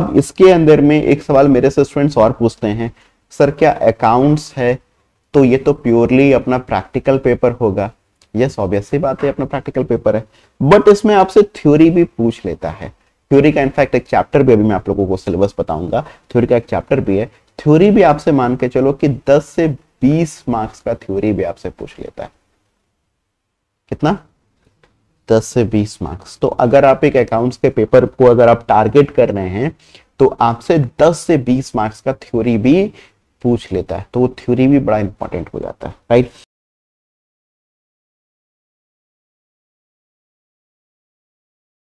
अब इसके अंदर में एक सवाल मेरे से स्टूडेंट्स और पूछते हैं सर क्या अकाउंट्स है तो ये तो प्योरली अपना प्रैक्टिकल पेपर होगा यस ऑब्वियस ही बात है अपना प्रैक्टिकल पेपर है बट इसमें आपसे थ्योरी भी पूछ लेता है थ्योरी का इनफैक्ट एक चैप्टर भी अभी मैं आप लोगों को सिलेबस बताऊंगा थ्योरी का एक चैप्टर भी है थ्योरी भी आपसे मान के चलो कि दस से बीस मार्क्स का थ्योरी भी आपसे पूछ लेता है कितना 10 से 20 मार्क्स तो अगर आप एक अकाउंट्स के पेपर को अगर आप टारगेट कर रहे हैं तो आपसे 10 से 20 मार्क्स का थ्योरी भी पूछ लेता है तो वो थ्योरी भी बड़ा इंपॉर्टेंट हो जाता है राइट